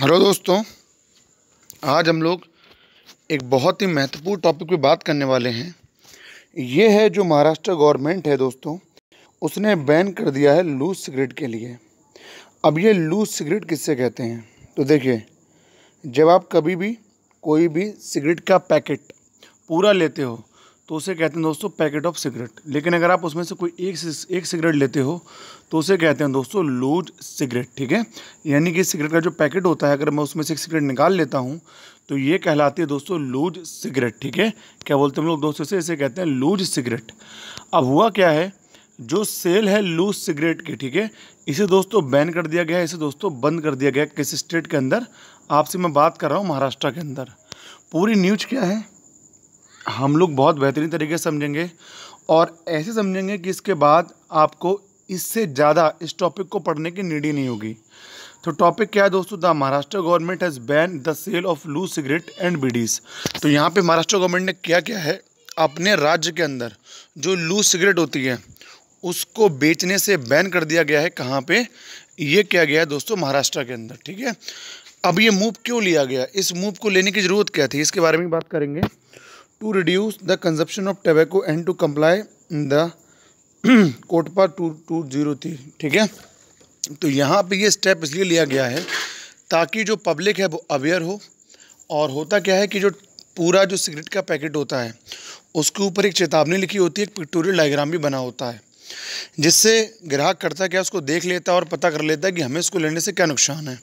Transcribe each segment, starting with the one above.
hello दोस्तों आज हम लोग एक बहुत ही महत्वपूर्ण टॉपिक पे बात करने वाले हैं ये है जो महाराष्ट्र गवर्नमेंट है दोस्तों उसने बैन कर दिया है लूज सिगरेट के लिए अब ये लूज सिगरेट किससे कहते हैं तो देखिए जब आप कभी भी कोई भी सिगरेट का पैकेट पूरा लेते हो तो उसे कहते हैं दोस्तों पैकेट ऑफ सिगरेट लेकिन अगर आप उसमें से कोई एक एक सिगरेट लेते हो तो उसे कहते हैं दोस्तों लूज सिगरेट ठीक है यानी कि सिगरेट का जो पैकेट होता है अगर मैं उसमें से एक सिगरेट निकाल लेता हूँ तो ये कहलाती है दोस्तों लूज सिगरेट ठीक है क्या बोलते हैं हम लोग दोस्तों से इसे कहते हैं लूज सिगरेट अब हुआ क्या है जो सेल है लूज सिगरेट की ठीक है इसे दोस्तों बैन कर दिया गया है इसे दोस्तों बंद कर दिया गया किस स्टेट के अंदर आपसे मैं बात कर रहा हूँ महाराष्ट्र के अंदर पूरी न्यूज क्या है हम लोग बहुत बेहतरीन तरीके से समझेंगे और ऐसे समझेंगे कि इसके बाद आपको इससे ज़्यादा इस टॉपिक को पढ़ने की नीड ही नहीं होगी तो टॉपिक क्या है दोस्तों the Maharashtra government has ban the sale of loose cigarette and bidis तो यहाँ पे महाराष्ट्र गवर्नमेंट ने क्या क्या है अपने राज्य के अंदर जो लू सिगरेट होती है उसको बेचने से बैन कर दिया गया है कहाँ पे ये किया गया है दोस्तों महाराष्ट्र के अंदर ठीक है अब ये मूव क्यों लिया गया इस मूव को लेने की ज़रूरत क्या थी इसके बारे में बात करेंगे to reduce the consumption of tobacco and to comply the COTPA two two zero three ठीक है तो यहाँ पे ये स्टेप इसलिए लिया गया है ताकि जो पब्लिक है वो अवेयर हो और होता क्या है कि जो पूरा जो सिगरेट का पैकेट होता है उसके ऊपर एक चेतावनी लिखी होती है एक पिक्टोरियल डायग्राम भी बना होता है जिससे ग्राहक करता क्या उसको देख लेता है और पता कर लेता है कि हमें इसको लेने से क्या नुकसान है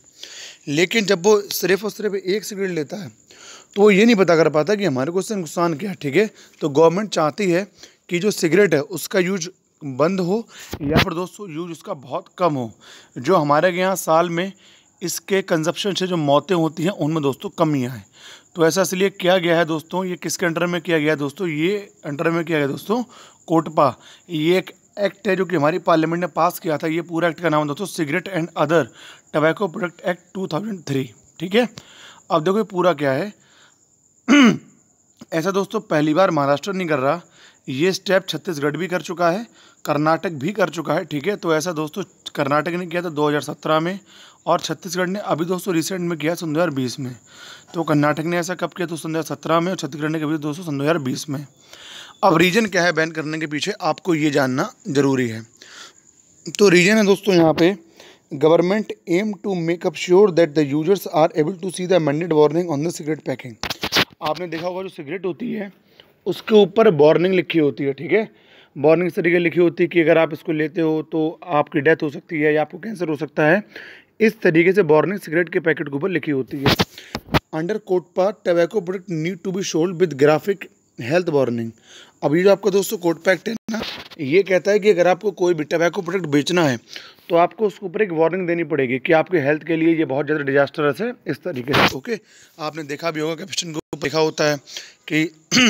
लेकिन जब वो सिर्फ और सिर्फ एक सिगरेट लेता है तो वो ये नहीं पता कर पाता कि हमारे को उससे नुकसान क्या है ठीक है तो गवर्नमेंट चाहती है कि जो सिगरेट है उसका यूज बंद हो या फिर दोस्तों यूज उसका बहुत कम हो जो हमारे यहाँ साल में इसके कंजप्शन से जो मौतें होती हैं उनमें दोस्तों कमी आए तो ऐसा इसलिए किया गया है दोस्तों ये किसके अंडर में किया गया है दोस्तों ये अंडर में किया गया दोस्तों कोटपा ये एक एक्ट है जो कि हमारी पार्लियामेंट ने पास किया था ये पूरा एक्ट का नाम है दोस्तों cigarette and other tobacco product act 2003 ठीक है अब देखो ये पूरा क्या है ऐसा दोस्तों पहली बार महाराष्ट्र नहीं कर रहा ये स्टेप छत्तीसगढ़ भी कर चुका है कर्नाटक भी कर चुका है ठीक है तो ऐसा दोस्तों कर्नाटक ने किया था 2017 में और छत्तीसगढ़ ने अभी दोस्तों रिसेंट में किया सन दो में तो कर्नाटक ने ऐसा कब किया तो सन दो में और छत्तीसगढ़ ने कभी दोस्तों सन दो में अब रीजन क्या है बैन करने के पीछे आपको ये जानना ज़रूरी है तो रीजन है दोस्तों यहाँ पे government aim to make up sure that the users are able to see the mandated warning on the cigarette packing आपने देखा होगा जो सिगरेट होती है उसके ऊपर वार्निंग लिखी होती है ठीक है वार्निंग इस तरीके लिखी होती है कि अगर आप इसको लेते हो तो आपकी डेथ हो सकती है या आपको कैंसर हो सकता है इस तरीके से वार्निंग सिगरेट के पैकेट के ऊपर लिखी होती है अंडर कोट पर tobacco product need to be sold with graphic health warning अब ये जो आपका दोस्तों कोट पैक्ट है ना ये कहता है कि अगर आपको कोई भी टबैको प्रोडक्ट बेचना है तो आपको उसके ऊपर एक वार्निंग देनी पड़ेगी कि आपके हेल्थ के लिए ये बहुत ज़्यादा डिजास्टरस है इस तरीके से ओके आपने देखा भी होगा कैप्शन लिखा होता है कि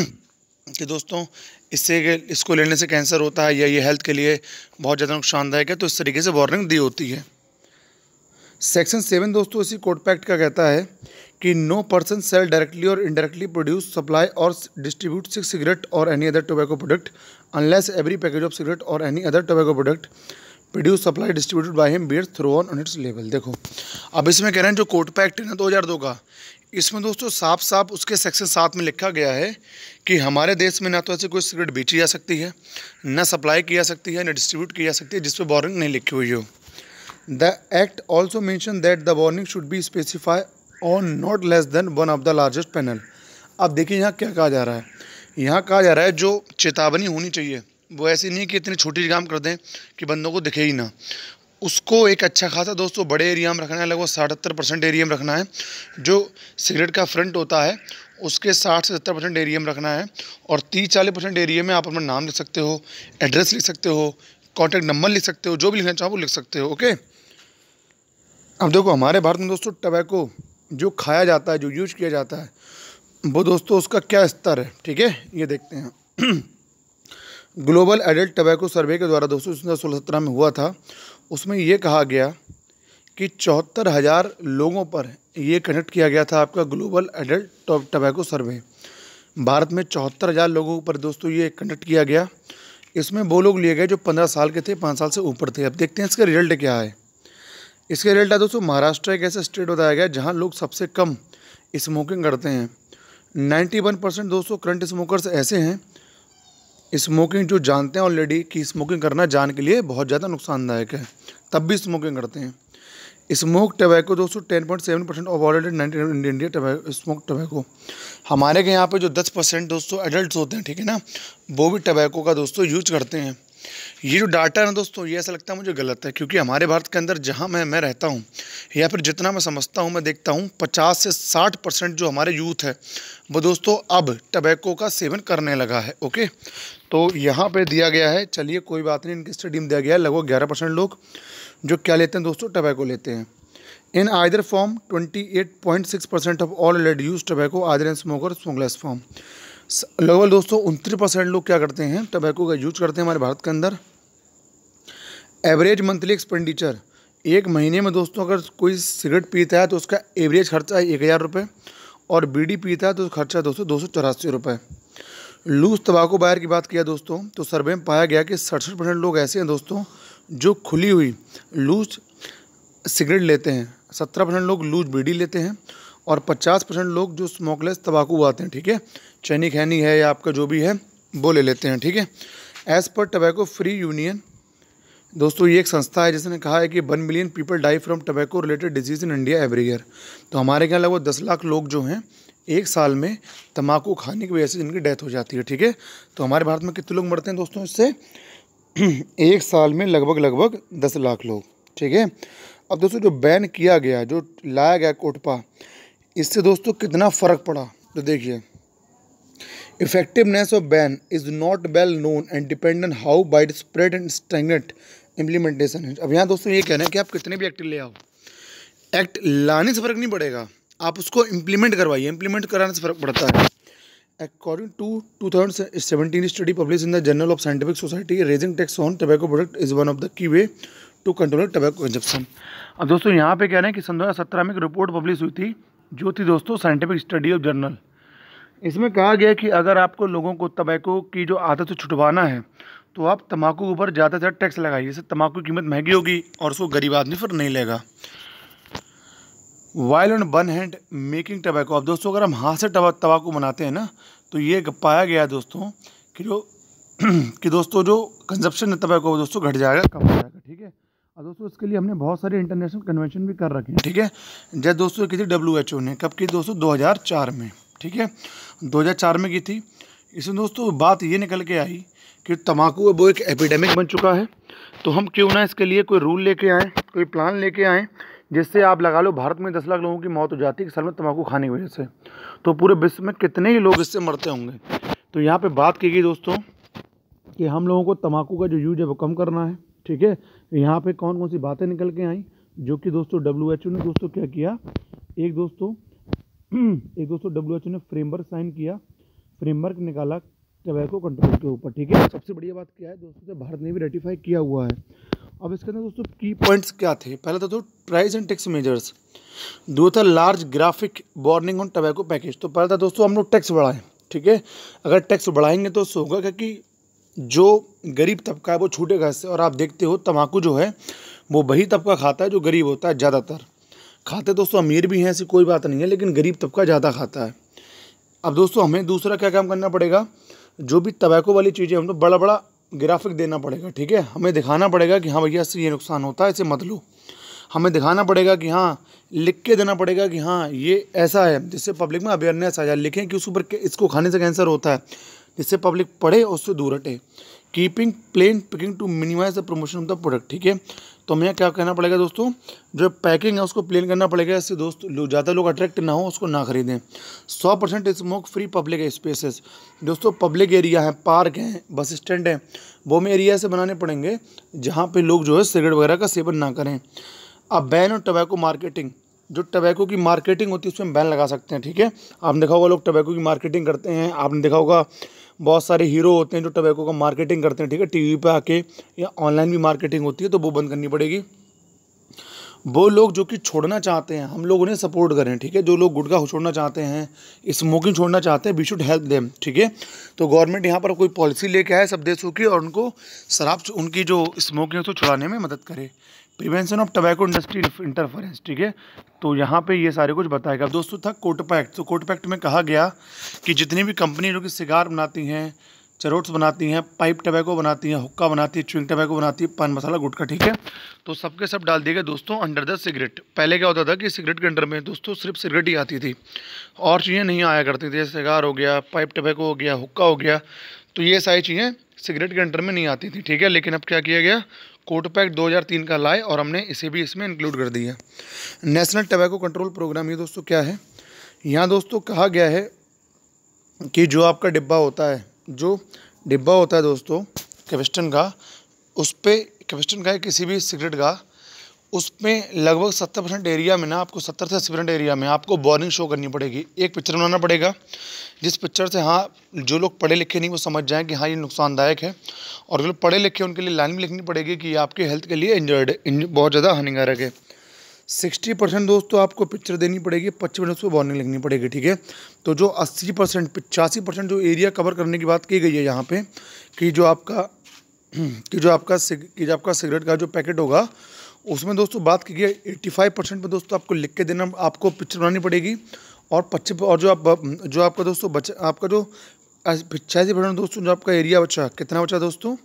कि दोस्तों इससे इसको लेने से कैंसर होता है या ये हेल्थ के लिए बहुत ज़्यादा नुकसानदायक है तो इस तरीके से वार्निंग दी होती है सेक्शन सेवन दोस्तों इसी कोड पैक्ट का कहता है कि नो पर्सन सेल डायरेक्टली और इनडायरेक्टली प्रोड्यूस सप्लाई और डिस्ट्रीब्यूट सिक्स सिगरेट और any other tobacco product unless every package of cigarette और any other tobacco product produce supply distributed by him bear throw on its लेवल देखो अब इसमें कह रहे हैं जो कोर्ट पैक्ट है ना दो हज़ार दो का इसमें दोस्तों साफ साफ उसके सेक्शन सात में लिखा गया है कि हमारे देश में ना तो ऐसी कोई सिगरेट बेची जा सकती है ना सप्लाई की जा सकती है ना डिस्ट्रीब्यूट की जा सकती है जिस पर वार्निंग नहीं लिखी हुई हो the act also mention that the warning should be specify on not less than one of the largest panel अब देखिए यहाँ क्या कहा जा रहा है यहाँ कहा जा रहा है जो चेतावनी होनी चाहिए वो ऐसी नहीं कि इतनी छोटी काम कर दें कि बंदों को दिखे ही ना उसको एक अच्छा खासा दोस्तों बड़े एरिया में रखना है लगभग साठहत्तर परसेंट एरिया में रखना है जो सिगरेट का फ्रंट होता है उसके साठ से सत्तर परसेंट एरिया में रखना है और तीस चालीस परसेंट एरिया में आप अपना नाम लिख सकते हो एड्रेस लिख सकते हो कॉन्टैक्ट नंबर लिख सकते हो जो भी लिखना चाहो वो लिख सकते हो ओके अब देखो हमारे भारत में दोस्तों टबैको जो खाया जाता है जो यूज किया जाता है वो दोस्तों उसका क्या स्तर है ठीक है ये देखते हैं ग्लोबल एडल्ट टबैको सर्वे के द्वारा दोस्तों दो सौ में हुआ था उसमें ये कहा गया कि चौहत्तर हज़ार लोगों पर ये कंडक्ट किया गया था आपका ग्लोबल एडल्ट टबैको सर्वे भारत में चौहत्तर हज़ार लोगों पर दोस्तों ये कंडक्ट किया गया इसमें वो लोग लिए गए जो पंद्रह साल के थे पाँच साल से ऊपर थे अब देखते हैं इसका रिजल्ट क्या है इसका रिजल्ट है दोस्तों महाराष्ट्र एक ऐसा स्टेट बताया गया जहाँ लोग सबसे कम स्मोकिंग करते हैं नाइन्टी वन परसेंट दोस्तों करंट स्मोकर्स ऐसे हैं स्मोकिंग जो जानते हैं ऑलरेडी कि स्मोकिंग करना जान के लिए बहुत ज़्यादा नुकसानदायक है तब भी स्मोकिंग करते हैं स्मोक टबैको दोस्तों ten point seven percent of already nine India tobacco smoke tobacco हमारे के यहाँ पे जो दस परसेंट दोस्तों एडल्ट होते हैं ठीक है ना वो भी टबैको का दोस्तों यूज करते हैं ये जो डाटा है ना दोस्तों ये ऐसा लगता है मुझे गलत है क्योंकि हमारे भारत के अंदर जहाँ मैं मैं रहता हूँ या फिर जितना मैं समझता हूँ मैं देखता हूँ पचास से साठ परसेंट जो हमारे यूथ है वो दोस्तों अब टबैको का सेवन करने लगा है ओके तो यहाँ पे दिया गया है चलिए कोई बात नहीं इनकी स्टडी में दिया गया है लगभग ग्यारह परसेंट लोग जो क्या लेते हैं दोस्तों टबैको लेते हैं in either form twenty eight point six percent of all led use tobacco either and smoker smokeless form लगभग दोस्तों उनतीस परसेंट लोग क्या करते हैं टबैको का यूज करते हैं हमारे भारत के अंदर एवरेज मंथली एक्सपेंडिचर एक महीने में दोस्तों अगर कोई सिगरेट पीता है तो उसका एवरेज खर्चा है एक हज़ार रुपये और बीडी पीता है तो खर्चा है दोस्तों दो सौ चौरासी रुपये लूज तंबाकू बायर की बात किया दोस्तों तो सर्वे में पाया गया कि सड़सठ परसेंट लोग ऐसे हैं दोस्तों जो खुली हुई लूज सिगरेट लेते हैं सत्रह परसेंट लोग लूज बीडी लेते हैं और पचास परसेंट लोग जो स्मोकलेस तंबाकू आते हैं ठीक है चैनी खैनी है या आपका जो भी है वो ले लेते हैं ठीक है as per tobacco free union दोस्तों ये एक संस्था है जिसने कहा है कि one million people die from tobacco related disease in India every year तो हमारे यहाँ लगभग दस लाख लोग जो हैं एक साल में तम्बाकू खाने की वजह से जिनकी डेथ हो जाती है ठीक है तो हमारे भारत में कितने लोग मरते हैं दोस्तों इससे एक साल में लगभग लगभग दस लाख लोग ठीक है अब दोस्तों जो बैन किया गया जो लाया गया कोटपा इससे दोस्तों कितना फ़र्क पड़ा तो देखिए Effectiveness of ban is not well known and depend on how widespread and stagnant implementation है अब यहाँ दोस्तों ये कह रहे कि आप कितने भी एक्ट ले आओ एक्ट लाने से फ़र्क नहीं पड़ेगा आप उसको इम्प्लीमेंट करवाइए इम्प्लीमेंट कराने से फ़र्क पड़ता है according to two thousand seventeen study publish in the journal of scientific society raising tax on tobacco product is one of the key way to control tobacco injection अब दोस्तों यहाँ पे कह रहे हैं कि सन दो में एक रिपोर्ट पब्लिश हुई थी जो थी दोस्तों साइंटिफिक स्टडी ऑफ जर्नल इसमें कहा गया कि अगर आपको लोगों को तंबाकू की जो आदत से छुटवाना है तो आप तंबाकू के ऊपर ज़्यादा से ज़्यादा टैक्स लगाइए जैसे तंबाकू कीमत महंगी होगी और उसको गरीब आदमी फिर नहीं लेगा while and one hand making tobacco अब दोस्तों अगर हम हाथ से तंबाकू बनाते हैं ना तो ये पाया गया है दोस्तों कि जो कि दोस्तों जो कंजप्शन है तंबाकू दोस्तों घट जाएगा कम हो जाएगा ठीक है और दोस्तों इसके लिए हमने बहुत सारे इंटरनेशनल कन्वेंशन भी कर रखे हैं ठीक है जैसे दोस्तों की थी डब्ल्यू एच ओ ने कब की दोस्तों चार में ठीक है 2004 में की थी इसमें दोस्तों बात ये निकल के आई कि तम्बाकू अब वो एक एपिडेमिक बन चुका है तो हम क्यों ना इसके लिए कोई रूल लेके आएँ कोई प्लान लेके आएँ जिससे आप लगा लो भारत में दस लाख लोगों की मौत हो जाती है कि साल में तम्बाकू खाने की वजह से तो पूरे विश्व में कितने ही लोग इससे मरते होंगे तो यहाँ पे बात की गई दोस्तों कि हम लोगों को तम्बाकू का जो यूज है वो कम करना है ठीक है यहाँ पर कौन कौन सी बातें निकल के आई जो कि दोस्तों डब्ल्यू ने दोस्तों क्या किया एक दोस्तों एक दोस्तों डब्ल्यू ने फ्रेमवर्क साइन किया फ्रेमवर्क निकाला टबैको कंट्रोल के ऊपर ठीक है सबसे बढ़िया बात क्या है दोस्तों भारत ने भी रेटिफाई किया हुआ है अब इसके अंदर दोस्तों की पॉइंट्स क्या थे पहला था तो प्राइस एंड टैक्स मेजर्स दो था large graphic warning on tobacco package तो पहला था दोस्तों हम लोग टैक्स बढ़ाएं ठीक है अगर टैक्स बढ़ाएंगे तो उससे होगा क्योंकि जो गरीब तबका है वो छूटेगा इससे और आप देखते हो तम्बाकू जो है वो वही तबका खाता है जो गरीब होता है ज़्यादातर खाते दोस्तों अमीर भी हैं ऐसी कोई बात नहीं है लेकिन गरीब तबका ज़्यादा खाता है अब दोस्तों हमें दूसरा क्या काम करना पड़ेगा जो भी तबैको वाली चीज़ें हमको तो बड़ा बड़ा ग्राफिक देना पड़ेगा ठीक है हमें दिखाना पड़ेगा कि हाँ भैया इससे ये नुकसान होता है इसे मत लो हमें दिखाना पड़ेगा कि हाँ लिख के देना पड़ेगा कि हाँ ये ऐसा है जिससे पब्लिक में अवेयरनेस आ जाए लिखें कि उस ऊपर इसको खाने से कैंसर होता है जिससे पब्लिक पढ़े और उससे दूर हटे keeping plain picking to minimise the promotion of the product ठीक है तो हमें क्या कहना पड़ेगा दोस्तों जो पैकिंग है उसको प्लेन करना पड़ेगा इससे दोस्त लो, ज़्यादा लोग अट्रैक्ट ना हो उसको ना खरीदें सौ percent smoke free public spaces दोस्तों पब्लिक एरिया है पार्क हैं बस स्टैंड हैं वो में एरिया ऐसे बनाने पड़ेंगे जहाँ पर लोग जो है सिगरेट वगैरह का सेवन ना करें अब बैन और टबैको मार्केटिंग जो टबैको की मार्केटिंग होती है उसमें बैन लगा सकते हैं ठीक है आपने देखा होगा लोग टबैको की मार्केटिंग करते हैं आपने देखा होगा बहुत सारे हीरो होते हैं जो टबैको का मार्केटिंग करते हैं ठीक है टीवी पे आके या ऑनलाइन भी मार्केटिंग होती है तो वो बंद करनी पड़ेगी वो लोग जो कि छोड़ना चाहते हैं हम लोग उन्हें सपोर्ट करें ठीक है जो लोग गुटखा छोड़ना चाहते हैं स्मोकिंग छोड़ना चाहते हैं वी शुड हेल्प देम ठीक है तो गवर्नमेंट यहाँ पर कोई पॉलिसी लेके आए सब देशों की और उनको शराब उनकी जो स्मोकिंग है उसको छुड़ाने में मदद करे prevention of tobacco industry interference ठीक है तो यहाँ पे ये सारे कुछ बताएगा दोस्तों था कोटपैक्ट तो कोटपैक्ट में कहा गया कि जितनी भी कंपनी जो कि सिगार बनाती हैं चरोट्स बनाती हैं पाइप टबैको बनाती हैं हुक्का बनाती है च्विंग टबैको बनाती है पान मसाला गुटका ठीक है तो सबके सब डाल दिए गए दोस्तों अंडर द सिगरेट पहले क्या होता था कि सिगरेट के अंडर में दोस्तों सिर्फ सिगरेट ही आती थी और चीज़ें नहीं आया करती थी सिगार हो गया पाइप टबैको हो गया हुक्का हो गया तो ये सारी चीज़ें सिगरेट के अंडर में नहीं आती थी ठीक है लेकिन अब क्या किया गया कोट पैक 2003 का लाए और हमने इसे भी इसमें इंक्लूड कर दिया नेशनल टबैको कंट्रोल प्रोग्राम ये दोस्तों क्या है यहाँ दोस्तों कहा गया है कि जो आपका डिब्बा होता है जो डिब्बा होता है दोस्तों कैपेस्टन का उस पर कैपेस्टन का किसी भी सिगरेट का उसमें लगभग सत्तर परसेंट एरिया में ना आपको सत्तर से अस्सी परसेंट एरिया में आपको बॉर्निंग शो करनी पड़ेगी एक पिक्चर बनाना पड़ेगा जिस पिक्चर से हाँ जो लोग पढ़े लिखे नहीं वो समझ जाएं कि हाँ ये नुकसानदायक है और जो लोग पढ़े लिखे उनके लिए लाइन भी लिखनी पड़ेगी कि ये आपके हेल्थ के लिए इंजर्ड इंज, बहुत ज़्यादा हानिकारक है सिक्सटी परसेंट दोस्तों आपको पिक्चर देनी पड़ेगी पच्चीस परसेंट उसको बॉर्निंग लिखनी पड़ेगी ठीक है तो जो अस्सी परसेंट पचासी परसेंट जो एरिया कवर करने की बात की गई है यहाँ पर कि जो आपका कि जो आपका कि जो आपका सिगरेट का जो पैकेट होगा उसमें दोस्तों बात की गई एट्टी फाइव परसेंट में दोस्तों आपको लिख के देना आपको पिक्चर बनानी पड़ेगी और पच्चीस और जो आप जो आपका दोस्तों बच आपका जो पिचासी परसेंट दोस्तों जो आपका एरिया बचा कितना बचा दोस्तों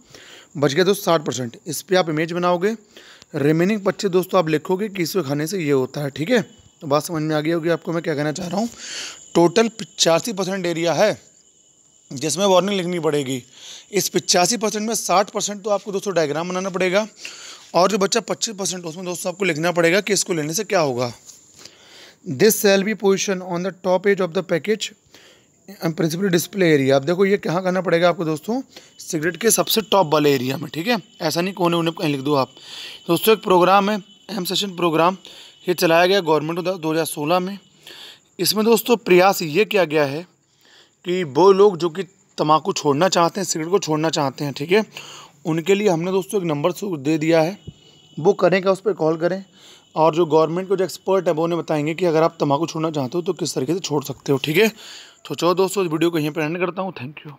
बच गया दोस्तों साठ परसेंट इस पर आप इमेज बनाओगे रिमेनिंग पच्चीस दोस्तों आप लिखोगे कि इसको खाने से ये होता है ठीक है तो बात समझ में आ गई होगी आपको मैं क्या कहना चाह रहा हूँ टोटल पिचासी परसेंट एरिया है जिसमें वार्निंग लिखनी पड़ेगी इस पिचासी परसेंट में साठ परसेंट तो आपको दोस्तों डायग्राम बनाना पड़ेगा और जो बच्चा पच्चीस परसेंट उसमें दोस्तों आपको लिखना पड़ेगा कि इसको लेने से क्या होगा this sale be position on the top edge of the package principal display area आप देखो ये कहाँ करना पड़ेगा आपको दोस्तों सिगरेट के सबसे टॉप वाले एरिया में ठीक है ऐसा नहीं कोने उन्हें कहीं लिख दो आप दोस्तों एक प्रोग्राम है एम सेशन प्रोग्राम ये चलाया गया गवर्नमेंट दो हज़ार सोलह में इसमें दोस्तों प्रयास ये किया गया है कि वो लोग जो कि तम्बाकू छोड़ना चाहते हैं सिगरेट को छोड़ना चाहते हैं ठीक है उनके लिए हमने दोस्तों एक नंबर दे दिया है वो करें क्या उस पर कॉल करें और जो गवर्नमेंट के जो एक्सपर्ट है वो उन्हें बताएंगे कि अगर आप तम्बाकू छोड़ना चाहते हो तो किस तरीके से छोड़ सकते हो ठीक है तो चलो दोस्तों इस वीडियो को यहीं पर एंड करता हूँ थैंक यू